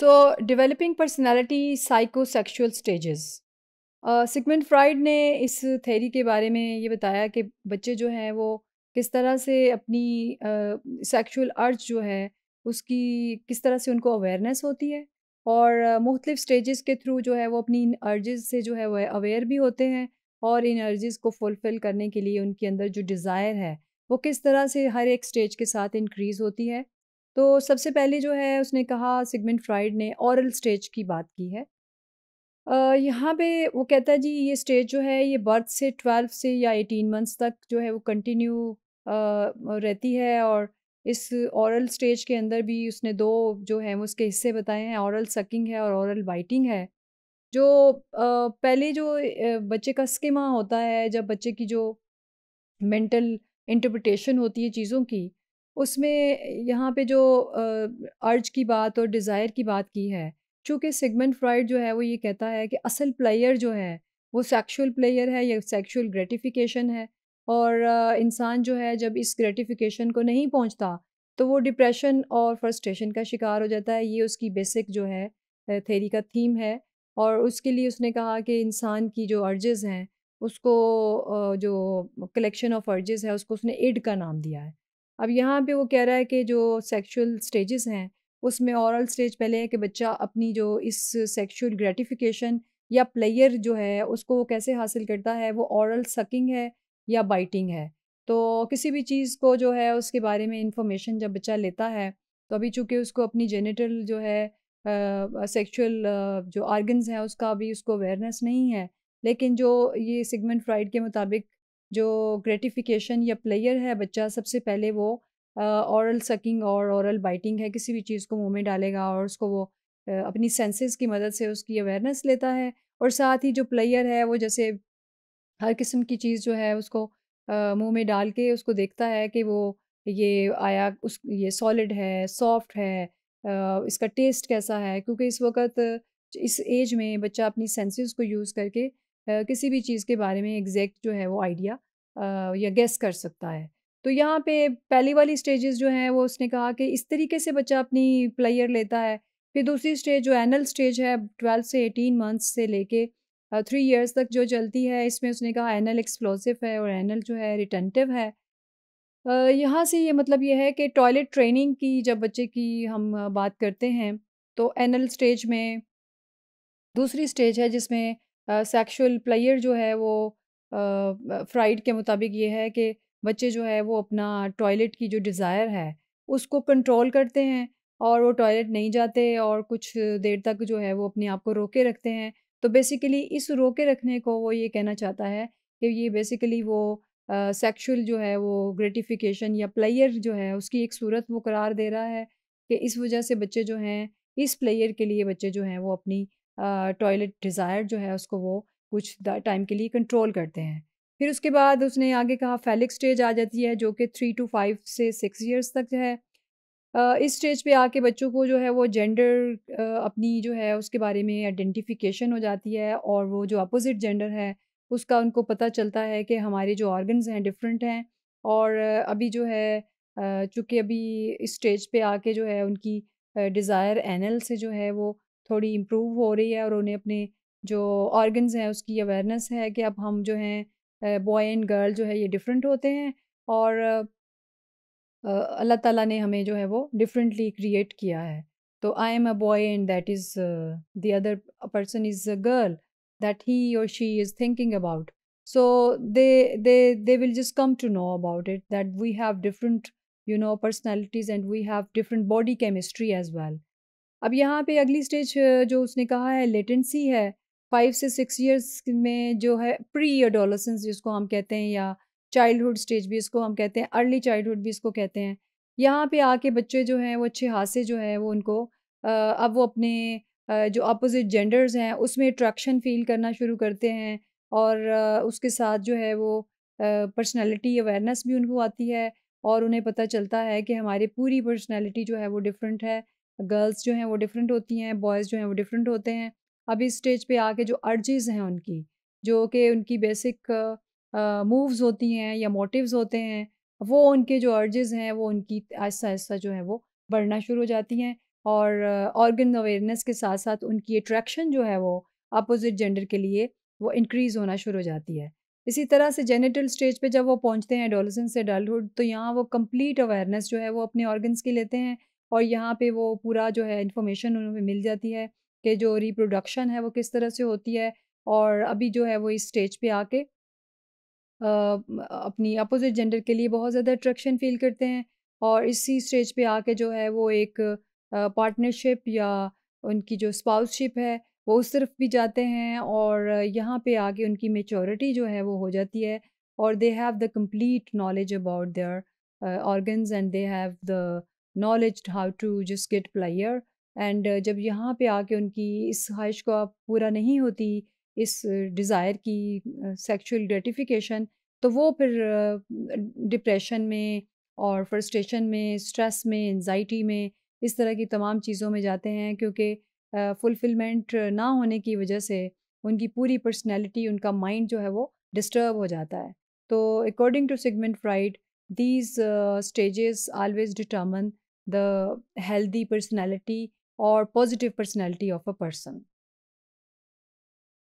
सो developing personality psychosexual stages Sigmund Freud ने इस theory के बारे में ये बताया कि बच्चे जो हैं वो किस तरह से अपनी सेक्सुअल uh, अर्ज जो है उसकी किस तरह से उनको अवेयरनेस होती है और uh, मुख्तलिफ स्टेजेस के थ्रू जो है वो अपनी इन अर्जेस से जो है वह अवेयर भी होते हैं और इन अर्जेस को फुलफ़िल करने के लिए उनके अंदर जो डिज़ायर है वो किस तरह से हर एक स्टेज के साथ इंक्रीज़ होती है तो सबसे पहले जो है उसने कहा सिगमेंट फ्राइड ने औरल स्टेज की बात की है यहाँ पे वो कहता है जी ये स्टेज जो है ये बर्थ से ट्वेल्व से या एटीन मंथ्स तक जो है वो कंटिन्यू रहती है और इस औरल स्टेज के अंदर भी उसने दो जो है उसके हिस्से बताए हैं औरल सकिंग है और औरल बाइटिंग है जो पहले जो बच्चे का स्किमा होता है जब बच्चे की जो मेंटल इंटरप्रटेशन होती है चीज़ों की उसमें यहाँ पे जो अर्ज की बात और डिज़ायर की बात की है चूँकि सिगमेंट फ्राइड जो है वो ये कहता है कि असल प्लेयर जो है वो सेक्शुअल प्लेयर है या सेक्शुअल ग्रेटिफिकेशन है और इंसान जो है जब इस ग्रेटिफिकेशन को नहीं पहुँचता तो वो डिप्रेशन और फ्रस्ट्रेशन का शिकार हो जाता है ये उसकी बेसिक जो है थेरी का थीम है और उसके लिए उसने कहा कि इंसान की जो अर्जेज़ हैं उसको जो कलेक्शन ऑफ अर्जेज़ है उसको उसने इड का नाम दिया है अब यहाँ पे वो कह रहा है कि जो सेक्सुअल स्टेजेस हैं उसमें औरल स्टेज पहले है कि बच्चा अपनी जो इस सेक्सुअल ग्रेटिफिकेशन या प्लेयर जो है उसको वो कैसे हासिल करता है वो औरल सकिंग है या बाइटिंग है तो किसी भी चीज़ को जो है उसके बारे में इंफॉर्मेशन जब बच्चा लेता है तो अभी चूँकि उसको अपनी जेनेटल जो है सेक्सुअल uh, uh, जो ऑर्गन्स हैं उसका अभी उसको अवेयरनेस नहीं है लेकिन जो ये सिगमेंट फ्राइड के मुताबिक जो ग्रेटिफिकेशन या प्लेयर है बच्चा सबसे पहले वो औरल सकिंग और औरल बाइटिंग है किसी भी चीज़ को मुंह में डालेगा और उसको वो अपनी सेंसेस की मदद से उसकी अवेयरनेस लेता है और साथ ही जो प्लेयर है वो जैसे हर किस्म की चीज़ जो है उसको मुँह मुंह में डाल के उसको देखता है कि वो ये आया उस ये सॉलिड है सॉफ्ट है इसका टेस्ट कैसा है क्योंकि इस वक्त इस एज में बच्चा अपनी सेंसेस को यूज़ करके किसी भी चीज़ के बारे में एग्जैक्ट जो है वो आइडिया या गेस कर सकता है तो यहाँ पे पहली वाली स्टेजेस जो हैं वो उसने कहा कि इस तरीके से बच्चा अपनी प्लेयर लेता है फिर दूसरी स्टेज जो एनल स्टेज है ट्वेल्व से एटीन मंथ्स से लेके थ्री इयर्स तक जो चलती है इसमें उसने कहा एनल एक्सप्लोसिव है और एनल जो है रिटेंटिव है यहाँ से ये मतलब ये है कि टॉयलेट ट्रेनिंग की जब बच्चे की हम बात करते हैं तो एनल स्टेज में दूसरी स्टेज है जिसमें सेक्सुअल प्लेयर जो है वो फ्राइड के मुताबिक ये है कि बच्चे जो है वो अपना टॉयलेट की जो डिज़ायर है उसको कंट्रोल करते हैं और वो टॉयलेट नहीं जाते और कुछ देर तक जो है वो अपने आप को रोके रखते हैं तो बेसिकली इस रोके रखने को वो ये कहना चाहता है कि ये बेसिकली वो सेक्सुअल जो है वो ग्रेटिफिकेशन या प्लेयर जो है उसकी एक सूरत वो करार दे रहा है कि इस वजह से बच्चे जो हैं इस प्लेयर के लिए बच्चे जो हैं वो अपनी टॉयलेट डिज़ायर जो है उसको वो कुछ टाइम के लिए कंट्रोल करते हैं फिर उसके बाद उसने आगे कहा फैलिक स्टेज आ जाती है जो कि थ्री टू फाइव से सिक्स ईयर्स तक है इस स्टेज पे आके बच्चों को जो है वो जेंडर अपनी जो है उसके बारे में आइडेंटिफिकेशन हो जाती है और वो जो अपोजिट जेंडर है उसका उनको पता चलता है कि हमारे जो ऑर्गन्स हैं डिफरेंट हैं और अभी जो है चूँकि अभी इस स्टेज पे आके जो है उनकी डिज़ायर एनल से जो है वो थोड़ी इम्प्रूव हो रही है और उन्हें अपने जो ऑर्गन हैं उसकी अवेयरनेस है कि अब हम जो हैं बॉय एंड गर्ल जो है ये डिफरेंट होते हैं और अल्लाह ताला ने हमें जो है वो डिफरेंटली क्रिएट किया है तो I am a boy and that is the other person is a girl that he और she is thinking about so they they they will just come to know about it that we have different you know personalities and we have different body chemistry as well अब यहाँ पे अगली stage जो उसने कहा है latency है five से सिक्स इयर्स में जो है प्री अडोलसेंस जिसको हम कहते हैं या चाइल्डहुड स्टेज भी इसको हम कहते हैं अर्ली चाइल्डहुड भी इसको कहते हैं यहाँ पे आके बच्चे जो हैं वो अच्छे हादसे जो है वो उनको अब वो अपने जो अपोजिट जेंडर्स हैं उसमें अट्रैक्शन फील करना शुरू करते हैं और उसके साथ जो है वो पर्सनैलिटी अवेयरनेस भी उनको आती है और उन्हें पता चलता है कि हमारी पूरी पर्सनैलिटी जो है वो डिफरेंट है गर्ल्स जो हैं वो डिफरेंट होती हैं बॉयज़ जो हैं वो डिफरेंट होते हैं अब इस स्टेज पे आके जो अर्जीज हैं उनकी जो कि उनकी बेसिक मूव्स होती हैं या मोटिव्स होते हैं वो उनके जो अर्जेज हैं वो उनकी ऐसा ऐसा जो है वो बढ़ना शुरू हो जाती हैं और ऑर्गन अवेयरनेस के साथ साथ उनकी अट्रैक्शन जो है वो अपोजिट जेंडर के लिए वो इंक्रीज़ होना शुरू हो जाती है इसी तरह से जेनेटल स्टेज पे जब वो पहुंचते हैं एडोलसेंस से डल्टहुड तो यहाँ वो कंप्लीट अवेयरनेस जो है वो अपने ऑर्गन्स की लेते हैं और यहाँ पे वो पूरा जो है इन्फॉर्मेशन उन्हें मिल जाती है कि जो रिप्रोडक्शन है वो किस तरह से होती है और अभी जो है वो इस स्टेज पे आके अपनी अपोजिट जेंडर के लिए बहुत ज़्यादा अट्रैक्शन फील करते हैं और इसी स्टेज पे आके जो है वो एक पार्टनरशिप या उनकी जो स्पाउसशिप है वो उस तरफ भी जाते हैं और यहाँ पे आके उनकी मेचोरिटी जो है वो हो जाती है और they have the complete knowledge about their organs and they have the knowledge how to just get player and जब यहाँ पे आके उनकी इस ख्वाहिश को आप पूरा नहीं होती इस डिज़ायर की सेक्सुअल ग्रेटिफिकेशन तो वो फिर डिप्रेशन में और फ्रस्ट्रेशन में स्ट्रेस में एनजाइटी में इस तरह की तमाम चीज़ों में जाते हैं क्योंकि फुलफिलमेंट ना होने की वजह से उनकी पूरी पर्सनैलिटी उनका माइंड जो है वो डिस्टर्ब हो जाता है तो according to Sigmund Freud these stages always determine the healthy personality or positive personality of a person.